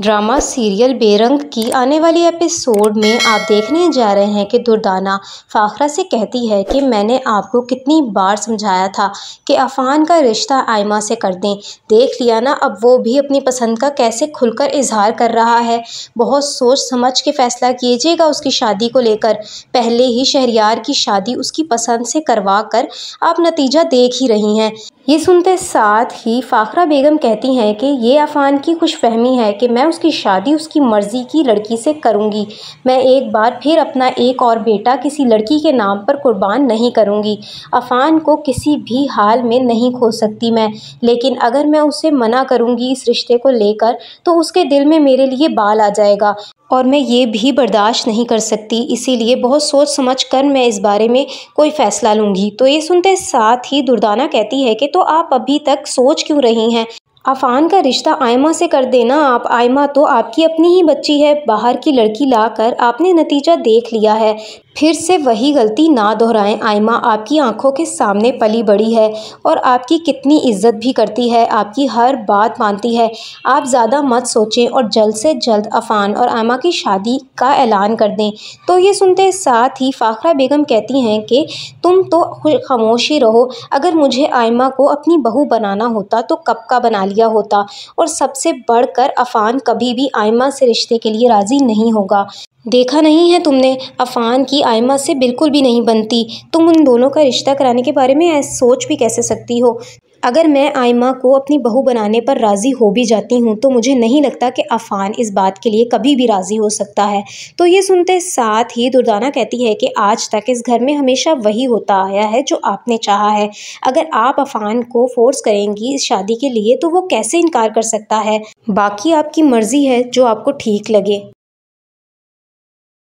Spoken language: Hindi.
ड्रामा सीरियल बेरंग की आने वाली एपिसोड में आप देखने जा रहे हैं कि दुर्दाना फ़ाखरा से कहती है कि मैंने आपको कितनी बार समझाया था कि अफान का रिश्ता आयमा से कर दें देख लिया ना अब वो भी अपनी पसंद का कैसे खुलकर इजहार कर रहा है बहुत सोच समझ के फ़ैसला कीजिएगा उसकी शादी को लेकर पहले ही शहरियार की शादी उसकी पसंद से करवा कर आप नतीजा देख ही रही हैं ये सुनते साथ ही फ़ाखरा बेगम कहती हैं कि ये अफ़ान की खुश फहमी है कि मैं उसकी शादी उसकी मर्ज़ी की लड़की से करूँगी मैं एक बार फिर अपना एक और बेटा किसी लड़की के नाम पर कुर्बान नहीं करूँगी अफ़ान को किसी भी हाल में नहीं खो सकती मैं लेकिन अगर मैं उसे मना करूँगी इस रिश्ते को लेकर तो उसके दिल में मेरे लिए बाल आ जाएगा और मैं ये भी बर्दाश्त नहीं कर सकती इसीलिए बहुत सोच समझ कर मैं इस बारे में कोई फ़ैसला लूँगी तो ये सुनते साथ ही दुर्दाना कहती है कि तो आप अभी तक सोच क्यों रही हैं अफान का रिश्ता आयमा से कर देना आप आयमा तो आपकी अपनी ही बच्ची है बाहर की लड़की लाकर आपने नतीजा देख लिया है फिर से वही गलती ना दोहराएं आयमा आपकी आंखों के सामने पली बड़ी है और आपकी कितनी इज्जत भी करती है आपकी हर बात मानती है आप ज़्यादा मत सोचें और जल्द से जल्द अफान और आयमा की शादी का ऐलान कर दें तो ये सुनते साथ ही फ़ाखरा बेगम कहती हैं कि तुम तो खामोश ही रहो अगर मुझे आयमा को अपनी बहू बनाना होता तो कब का बना लिया होता और सबसे बढ़ अफान कभी भी आयमा से रिश्ते के लिए राज़ी नहीं होगा देखा नहीं है तुमने अफ़ान की आयमा से बिल्कुल भी नहीं बनती तुम उन दोनों का रिश्ता कराने के बारे में सोच भी कैसे सकती हो अगर मैं आयमा को अपनी बहू बनाने पर राज़ी हो भी जाती हूँ तो मुझे नहीं लगता कि अफ़ान इस बात के लिए कभी भी राज़ी हो सकता है तो ये सुनते साथ ही दुर्दाना कहती है कि आज तक इस घर में हमेशा वही होता आया है जो आपने चाहा है अगर आप अफ़ान को फोर्स करेंगी इस शादी के लिए तो वो कैसे इनकार कर सकता है बाकी आपकी मर्ज़ी है जो आपको ठीक लगे